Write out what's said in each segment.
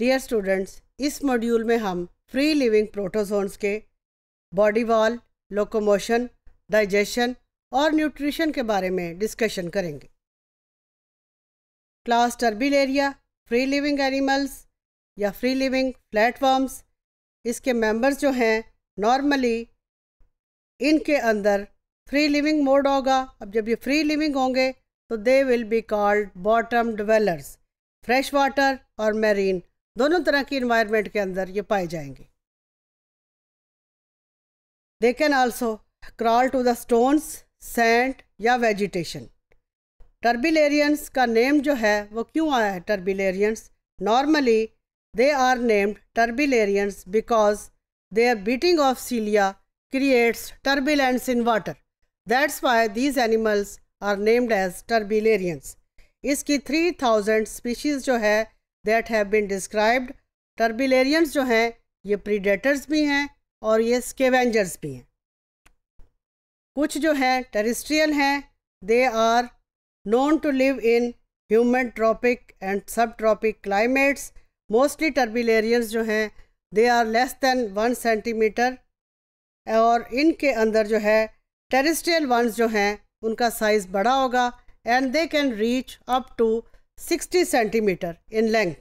dear students इस module में हम फ्री लिविंग प्रोटोजोन्स के बॉडी वॉल लोकोमोशन डाइजेशन और न्यूट्रिशन के बारे में डिस्कशन करेंगे class Turbellaria free living animals या फ्री लिविंग प्लेटफॉर्म्स इसके मेंबर्स जो हैं नॉर्मली इनके अंदर फ्री लिविंग मोड होगा अब जब ये फ्री लिविंग होंगे तो they will be called bottom dwellers fresh water और मेरीन दोनों तरह की इन्वायरमेंट के अंदर ये पाए जाएंगे they can also crawl to the stones sand या वेजिटेशन टर्बिलेरियंस का नेम जो है वो क्यों आया है turbellarians normally they are named turbellarians because they are beating of cilia creates turbulence in water that's why these animals are named as turbellarians इसकी three thousand species जो है that have been described turbellarians जो हैं ये predators भी हैं और ये स्केवेंजर्स भी हैं कुछ जो हैं टेरिस्ट्रियल हैं they are known to live in humid tropic and sub tropic climates mostly turbellarians जो हैं they are less than one centimetre और इनके अंदर जो है टेरिस्ट्रियल वंस जो हैं उनका साइज़ बड़ा होगा and they can reach up to sixty centimetre in length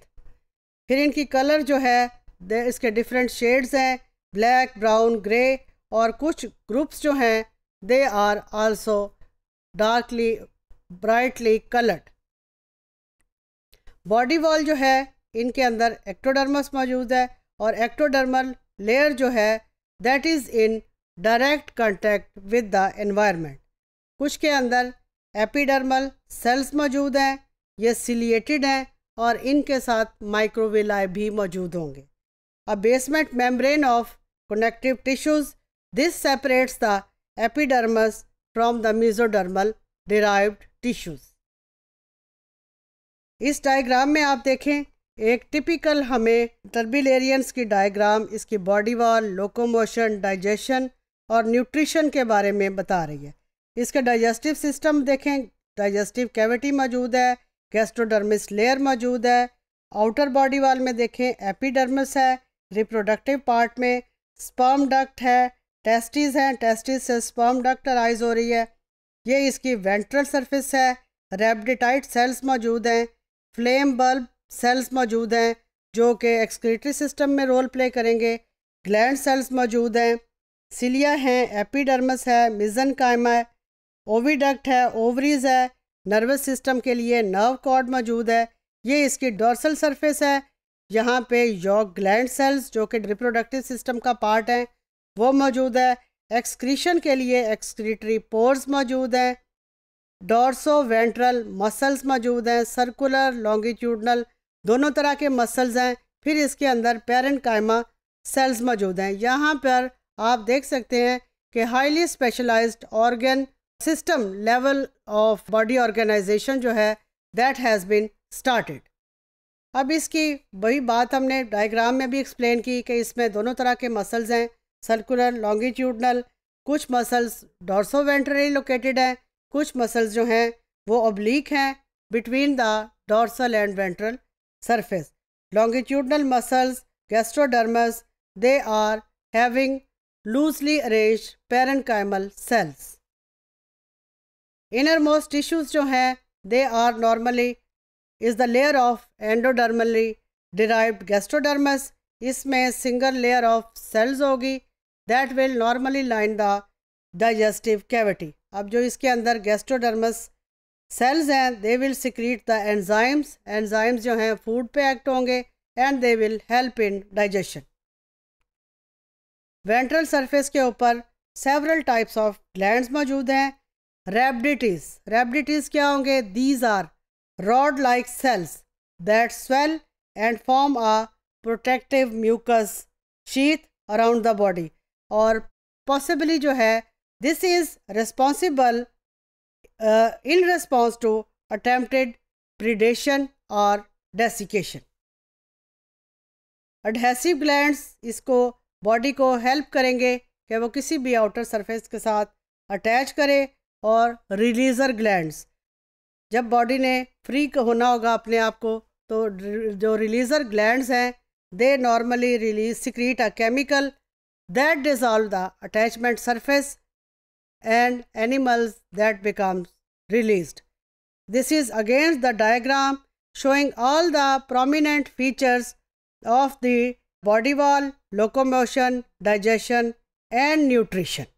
फिर इनकी कलर जो है इसके डिफरेंट शेड्स हैं ब्लैक ब्राउन ग्रे और कुछ ग्रुप्स जो हैं they are also darkly brightly coloured body wall जो है इनके अंदर एक्टोडर्मस मौजूद है और एक्टोडर्मल लेयर जो है that is in direct contact with the environment कुछ के अंदर एपिडर्मल सेल्स मौजूद हैं ये सिलिएटेड हैं और इनके साथ माइक्रोविलाई भी मौजूद होंगे a basement membrane of connective tissues this separates the epidermis from the mesodermal derived tissues इस डायग्राम में आप देखें एक टिपिकल हमें टर्बिलेरियंस की डायग्राम इसकी बॉडी वॉल लोकोमोशन डाइजेशन और न्यूट्रिशन के बारे में बता रही है इसका डाइजेस्टिव सिस्टम देखें डाइजेस्टिव कैविटी मौजूद है गैस्ट्रोडर्मिस लेयर मौजूद है आउटर बॉडी वाल में देखें एपीडर्मिस है रिप्रोडक्टिव पार्ट में स्पर्म डक्ट है टेस्टिस हैं टेस्टिस से स्पर्म डक्ट अराइज हो रही है ये इसकी वेंट्रल सरफेस है रेबडिटाइट सेल्स मौजूद हैं फ्लेम बल्ब सेल्स मौजूद हैं जो कि एक्सक्रीटरी सिस्टम में रोल प्ले करेंगे ग्लैंड सेल्स मौजूद हैं सिलिया हैं एपीडर्मस है मिजन कायमा है ओवीडक्ट है ओवरीज है नर्वस सिस्टम के लिए नर्व कॉर्ड मौजूद है ये इसकी डोर्सल सरफेस है यहाँ पे योग ग्लैंड सेल्स जो कि रिप्रोडक्टिव सिस्टम का पार्ट हैं वो मौजूद है एक्सक्रीशन के लिए एक्सक्रीटरी पोर्स मौजूद हैं डोर्सो वेंट्रल मसल्स मौजूद हैं सर्कुलर लॉन्गिट्यूडनल दोनों तरह के मसल्स हैं फिर इसके अंदर पेरेंट कायमा सेल्स मौजूद हैं यहाँ पर आप देख सकते हैं कि highly specialised organ system level of body organisation जो है दैट हैज़ बिन स्टार्टेड अब इसकी वही बात हमने डायग्राम में भी एक्सप्लेन की कि इसमें दोनों तरह के मसल्स हैं सर्कुलर लॉन्गिट्यूडनल कुछ मसल्स डॉर्सो वेंट्रली लोकेटेड हैं कुछ मसल्स जो हैं वो ओब्लिक हैं between the dorsal and ventral surface longitudinal muscles gastrodermis they are having loosely arranged parenchymal cells inner most tissues जो हैं they are normally is the layer of endodermally derived gastrodermis इसमें single layer of cells होगी that will normally line the digestive cavity अब जो इसके अंदर gastrodermis cells हैं दे will secrete the enzymes enzymes जो हैं फूड पे एक्ट होंगे and they will help in digestion ventral surface के ऊपर सेवरल टाइप्स ऑफ ग्लैंड मौजूद हैं रेबडिटिस रेबडिटिस क्या होंगे these are rod like cells that swell and form a protective mucus sheath around the body और possibly जो है this is responsible in response to attempted predation और डेसिकेशन एडहेसिव ग्लैंड इसको body को हेल्प करेंगे कि वो किसी भी आउटर सरफेस के साथ अटैच करे और रिलीजर ग्लैंड्स जब बॉडी ने फ्री होना होगा अपने आप को तो जो रिलीजर ग्लैंड्स हैं they normally release secrete a chemical that dissolve the attachment surface and animals that becomes release this is against the diagram showing all the prominent features of the body wall locomotion digestion and nutrition